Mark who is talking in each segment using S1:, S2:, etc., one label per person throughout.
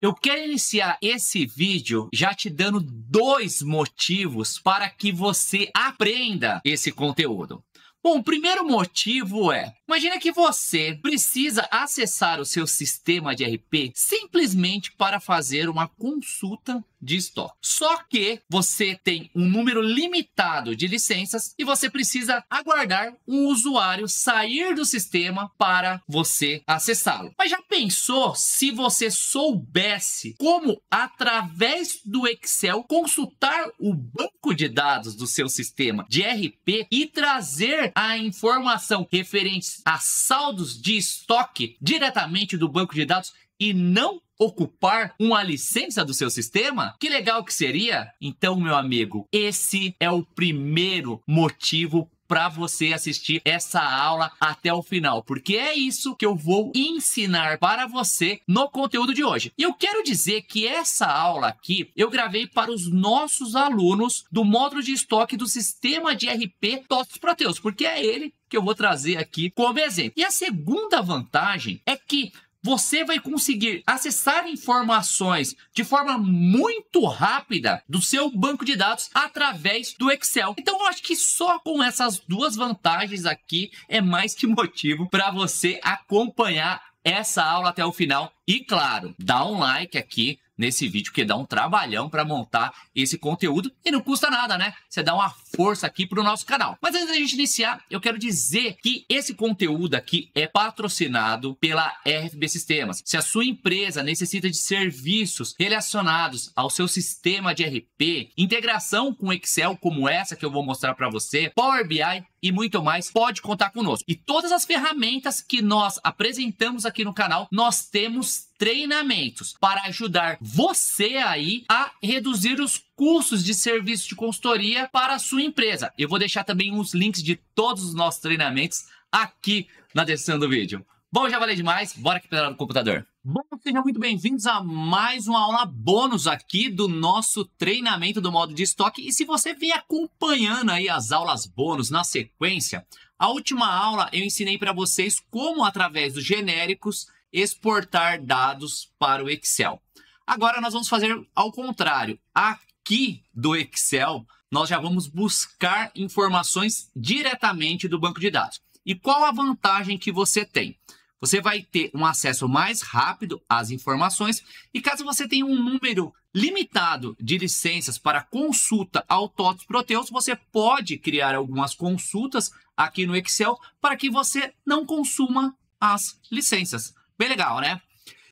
S1: Eu quero iniciar esse vídeo já te dando dois motivos para que você aprenda esse conteúdo. Bom, o primeiro motivo é: imagina que você precisa acessar o seu sistema de RP simplesmente para fazer uma consulta de estoque. Só que você tem um número limitado de licenças e você precisa aguardar um usuário sair do sistema para você acessá-lo. Mas já pensou se você soubesse como, através do Excel, consultar o banco de dados do seu sistema de RP e trazer a informação referente a saldos de estoque diretamente do banco de dados e não ocupar uma licença do seu sistema? Que legal que seria! Então, meu amigo, esse é o primeiro motivo para você assistir essa aula até o final, porque é isso que eu vou ensinar para você no conteúdo de hoje. E eu quero dizer que essa aula aqui eu gravei para os nossos alunos do módulo de estoque do sistema de RP TOTS Proteus, porque é ele que eu vou trazer aqui como exemplo. E a segunda vantagem é que você vai conseguir acessar informações de forma muito rápida do seu banco de dados através do Excel. Então, eu acho que só com essas duas vantagens aqui é mais que motivo para você acompanhar essa aula até o final. E claro, dá um like aqui nesse vídeo, que dá um trabalhão para montar esse conteúdo e não custa nada, né? Você dá uma força aqui para o nosso canal. Mas antes da gente iniciar, eu quero dizer que esse conteúdo aqui é patrocinado pela RFB Sistemas. Se a sua empresa necessita de serviços relacionados ao seu sistema de RP, integração com Excel como essa que eu vou mostrar para você, Power BI e muito mais, pode contar conosco. E todas as ferramentas que nós apresentamos aqui no canal, nós temos treinamentos para ajudar você aí a reduzir os cursos de serviço de consultoria para a sua empresa. Eu vou deixar também os links de todos os nossos treinamentos aqui na descrição do vídeo. Bom, já valeu demais, bora que pedal no computador. Bom, sejam muito bem-vindos a mais uma aula bônus aqui do nosso treinamento do modo de estoque. E se você vem acompanhando aí as aulas bônus na sequência, a última aula eu ensinei para vocês como através dos genéricos exportar dados para o Excel. Agora nós vamos fazer ao contrário. Aqui do Excel, nós já vamos buscar informações diretamente do banco de dados. E qual a vantagem que você tem? Você vai ter um acesso mais rápido às informações e caso você tenha um número limitado de licenças para consulta ao TOTS Proteus, você pode criar algumas consultas aqui no Excel para que você não consuma as licenças. Bem legal, né?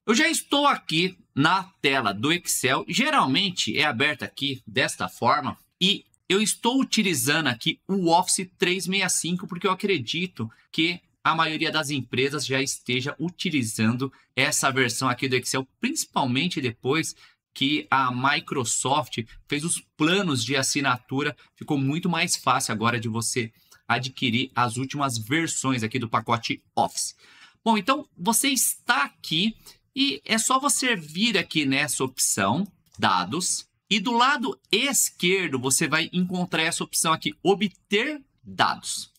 S1: Eu já estou aqui na tela do Excel. Geralmente é aberta aqui desta forma e eu estou utilizando aqui o Office 365 porque eu acredito que a maioria das empresas já esteja utilizando essa versão aqui do Excel, principalmente depois que a Microsoft fez os planos de assinatura, ficou muito mais fácil agora de você adquirir as últimas versões aqui do pacote Office. Bom, então você está aqui e é só você vir aqui nessa opção, dados, e do lado esquerdo você vai encontrar essa opção aqui, obter dados.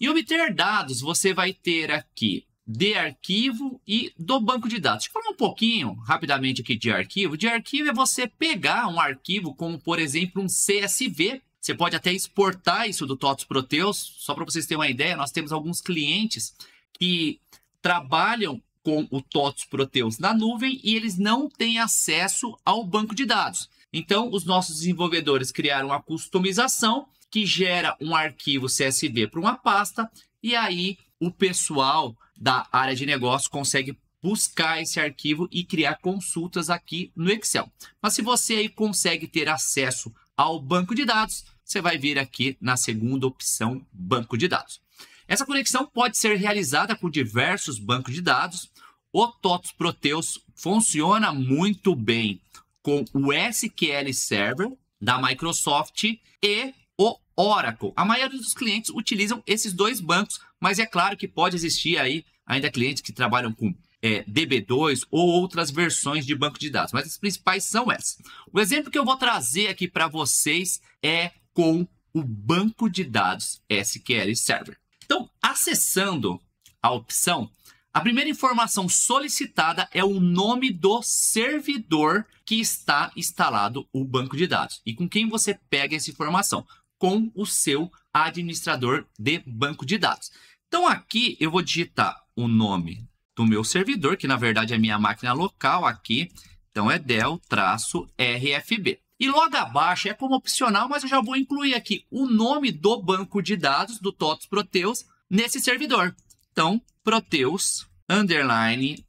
S1: E obter dados você vai ter aqui de arquivo e do banco de dados. Deixa eu falar um pouquinho rapidamente aqui de arquivo. De arquivo é você pegar um arquivo como, por exemplo, um CSV você pode até exportar isso do TOTS Proteus. Só para vocês terem uma ideia, nós temos alguns clientes que trabalham com o TOTS Proteus na nuvem e eles não têm acesso ao banco de dados. Então, os nossos desenvolvedores criaram a customização que gera um arquivo CSV para uma pasta e aí o pessoal da área de negócio consegue buscar esse arquivo e criar consultas aqui no Excel. Mas se você aí consegue ter acesso ao banco de dados, você vai vir aqui na segunda opção, banco de dados. Essa conexão pode ser realizada por diversos bancos de dados. O TOTS Proteus funciona muito bem com o SQL Server da Microsoft e o Oracle. A maioria dos clientes utilizam esses dois bancos, mas é claro que pode existir aí ainda clientes que trabalham com é, DB2 ou outras versões de banco de dados, mas as principais são essas. O exemplo que eu vou trazer aqui para vocês é com o banco de dados SQL Server. Acessando a opção, a primeira informação solicitada é o nome do servidor que está instalado o banco de dados e com quem você pega essa informação, com o seu administrador de banco de dados. Então aqui eu vou digitar o nome do meu servidor, que na verdade é minha máquina local aqui, então é del-rfb. E logo abaixo é como opcional, mas eu já vou incluir aqui o nome do banco de dados do TOTS Proteus nesse servidor. Então, Proteus underline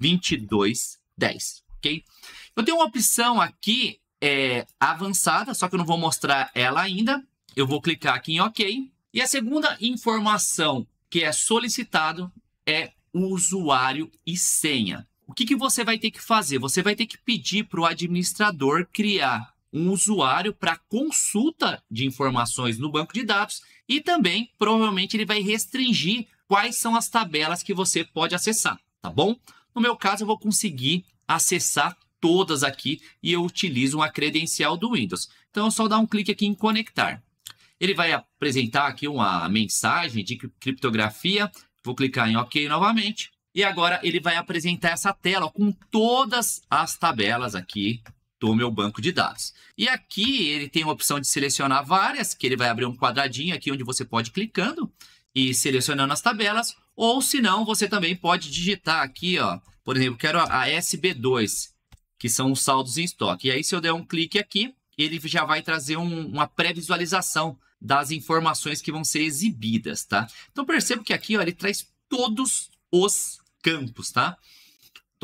S1: V2210, ok? Eu tenho uma opção aqui é, avançada, só que eu não vou mostrar ela ainda. Eu vou clicar aqui em OK. E a segunda informação que é solicitado é o usuário e senha. O que, que você vai ter que fazer? Você vai ter que pedir para o administrador criar um usuário para consulta de informações no banco de dados e também provavelmente ele vai restringir quais são as tabelas que você pode acessar, tá bom? No meu caso, eu vou conseguir acessar todas aqui e eu utilizo uma credencial do Windows. Então, é só dar um clique aqui em conectar. Ele vai apresentar aqui uma mensagem de criptografia. Vou clicar em OK novamente. E agora ele vai apresentar essa tela com todas as tabelas aqui do meu banco de dados. E aqui ele tem a opção de selecionar várias, que ele vai abrir um quadradinho aqui onde você pode clicando e selecionando as tabelas, ou se não, você também pode digitar aqui, ó, por exemplo, quero a SB2, que são os saldos em estoque. E aí se eu der um clique aqui, ele já vai trazer um, uma pré-visualização das informações que vão ser exibidas, tá? Então percebo que aqui, ó, ele traz todos os campos, tá?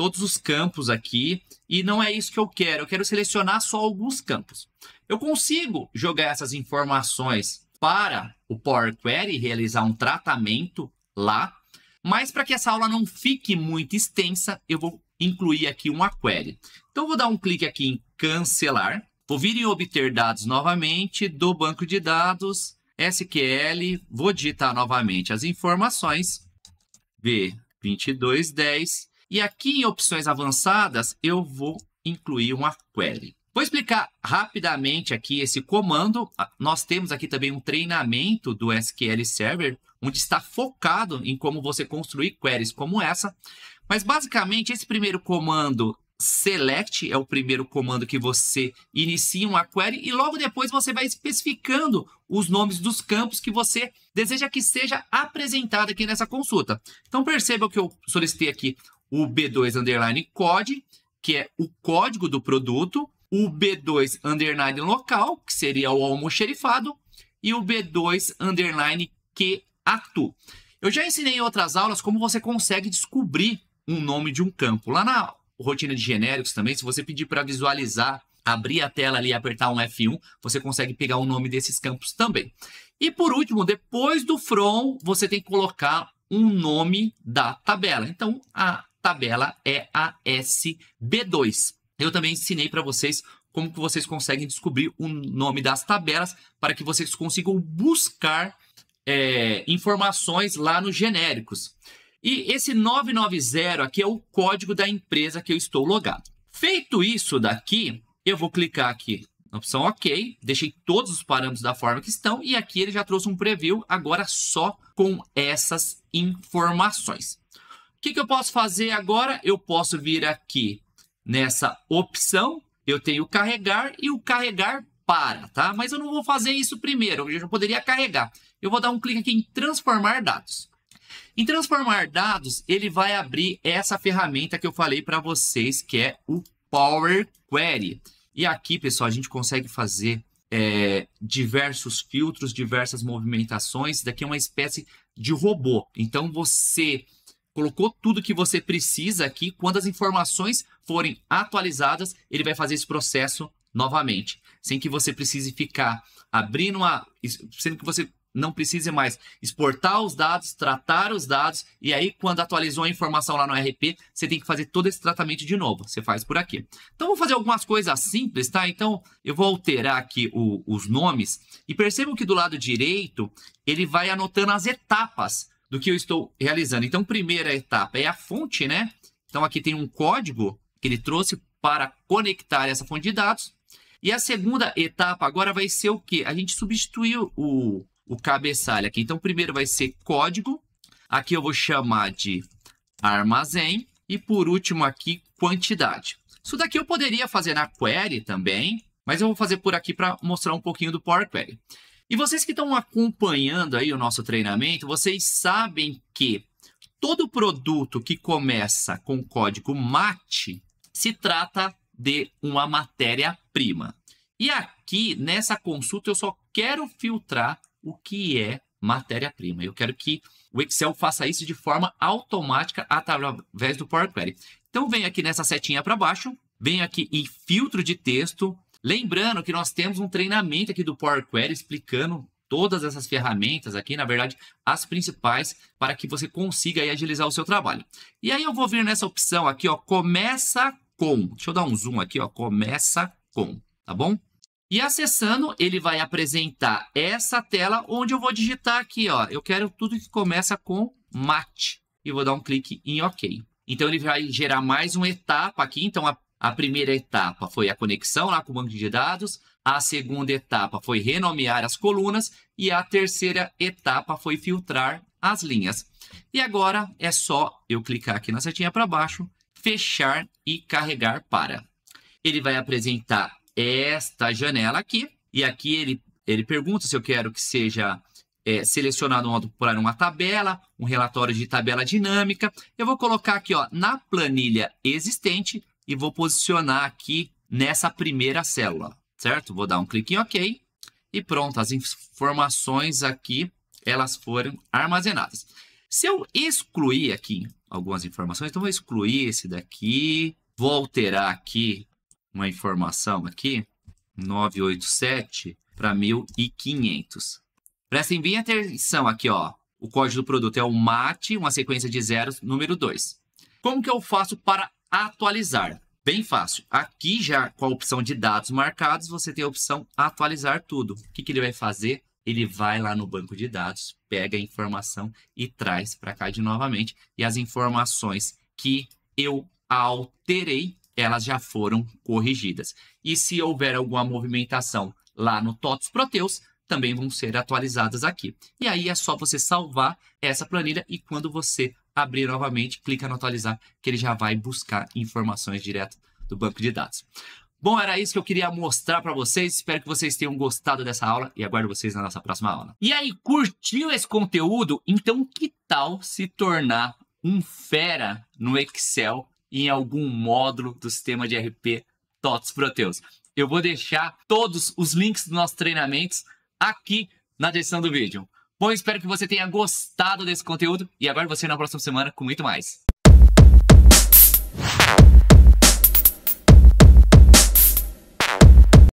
S1: todos os campos aqui, e não é isso que eu quero. Eu quero selecionar só alguns campos. Eu consigo jogar essas informações para o Power Query realizar um tratamento lá, mas para que essa aula não fique muito extensa, eu vou incluir aqui uma query. Então, vou dar um clique aqui em cancelar, vou vir em obter dados novamente do banco de dados SQL, vou digitar novamente as informações, V2210, e aqui em opções avançadas, eu vou incluir uma query. Vou explicar rapidamente aqui esse comando. Ah, nós temos aqui também um treinamento do SQL Server, onde está focado em como você construir queries como essa. Mas basicamente esse primeiro comando select é o primeiro comando que você inicia uma query e logo depois você vai especificando os nomes dos campos que você deseja que seja apresentado aqui nessa consulta. Então perceba que eu solicitei aqui o B2 underline code que é o código do produto, o B2 underline local, que seria o almoxerifado, e o B2 underline que atua Eu já ensinei em outras aulas como você consegue descobrir um nome de um campo. Lá na rotina de genéricos também, se você pedir para visualizar, abrir a tela ali e apertar um F1, você consegue pegar o nome desses campos também. E por último, depois do from, você tem que colocar um nome da tabela. Então, a tabela é a sb 2 Eu também ensinei para vocês como que vocês conseguem descobrir o nome das tabelas para que vocês consigam buscar é, informações lá nos genéricos. E esse 990 aqui é o código da empresa que eu estou logado. Feito isso daqui, eu vou clicar aqui na opção OK, deixei todos os parâmetros da forma que estão e aqui ele já trouxe um preview agora só com essas informações que, que eu posso fazer agora? Eu posso vir aqui nessa opção, eu tenho carregar e o carregar para, tá? Mas eu não vou fazer isso primeiro, eu já poderia carregar. Eu vou dar um clique aqui em transformar dados. Em transformar dados, ele vai abrir essa ferramenta que eu falei para vocês, que é o Power Query. E aqui, pessoal, a gente consegue fazer é, diversos filtros, diversas movimentações. Isso daqui é uma espécie de robô. Então, você colocou tudo que você precisa aqui. Quando as informações forem atualizadas, ele vai fazer esse processo novamente, sem que você precise ficar abrindo uma, sendo que você não precise mais exportar os dados, tratar os dados e aí quando atualizou a informação lá no RP, você tem que fazer todo esse tratamento de novo. Você faz por aqui. Então vou fazer algumas coisas simples, tá? Então eu vou alterar aqui o, os nomes e percebam que do lado direito ele vai anotando as etapas do que eu estou realizando. Então, primeira etapa é a fonte, né? Então, aqui tem um código que ele trouxe para conectar essa fonte de dados. E a segunda etapa agora vai ser o quê? A gente substituiu o, o cabeçalho aqui. Então, primeiro vai ser código. Aqui eu vou chamar de armazém. E por último aqui, quantidade. Isso daqui eu poderia fazer na query também, mas eu vou fazer por aqui para mostrar um pouquinho do Power Query. E vocês que estão acompanhando aí o nosso treinamento, vocês sabem que todo produto que começa com código MATE se trata de uma matéria-prima. E aqui, nessa consulta, eu só quero filtrar o que é matéria-prima. Eu quero que o Excel faça isso de forma automática através do Power Query. Então, venho aqui nessa setinha para baixo, venho aqui em filtro de texto, Lembrando que nós temos um treinamento aqui do Power Query explicando todas essas ferramentas aqui, na verdade, as principais, para que você consiga aí, agilizar o seu trabalho. E aí eu vou vir nessa opção aqui, ó, começa com. Deixa eu dar um zoom aqui, ó, começa com, tá bom? E acessando, ele vai apresentar essa tela onde eu vou digitar aqui, ó, eu quero tudo que começa com mate e vou dar um clique em OK. Então ele vai gerar mais uma etapa aqui, então a a primeira etapa foi a conexão lá com o banco de dados, a segunda etapa foi renomear as colunas e a terceira etapa foi filtrar as linhas. E agora é só eu clicar aqui na setinha para baixo, fechar e carregar para. Ele vai apresentar esta janela aqui e aqui ele, ele pergunta se eu quero que seja é, selecionado um, para uma tabela, um relatório de tabela dinâmica. Eu vou colocar aqui ó, na planilha existente e vou posicionar aqui nessa primeira célula, certo? Vou dar um clique em OK e pronto, as informações aqui elas foram armazenadas. Se eu excluir aqui algumas informações, então vou excluir esse daqui, vou alterar aqui uma informação aqui, 987 para 1500. Prestem bem atenção aqui, ó. O código do produto é o MAT, uma sequência de zeros, número 2. Como que eu faço para Atualizar. Bem fácil. Aqui já com a opção de dados marcados, você tem a opção atualizar tudo. O que, que ele vai fazer? Ele vai lá no banco de dados, pega a informação e traz para cá de novamente. E as informações que eu alterei, elas já foram corrigidas. E se houver alguma movimentação lá no TOTS Proteus, também vão ser atualizadas aqui. E aí é só você salvar essa planilha e quando você abrir novamente, clica no atualizar, que ele já vai buscar informações direto do banco de dados. Bom, era isso que eu queria mostrar para vocês. Espero que vocês tenham gostado dessa aula e aguardo vocês na nossa próxima aula. E aí, curtiu esse conteúdo? Então, que tal se tornar um fera no Excel em algum módulo do sistema de RP TOTS Proteus? Eu vou deixar todos os links dos nossos treinamentos aqui na descrição do vídeo. Bom, espero que você tenha gostado desse conteúdo e aguardo você na próxima semana com muito mais.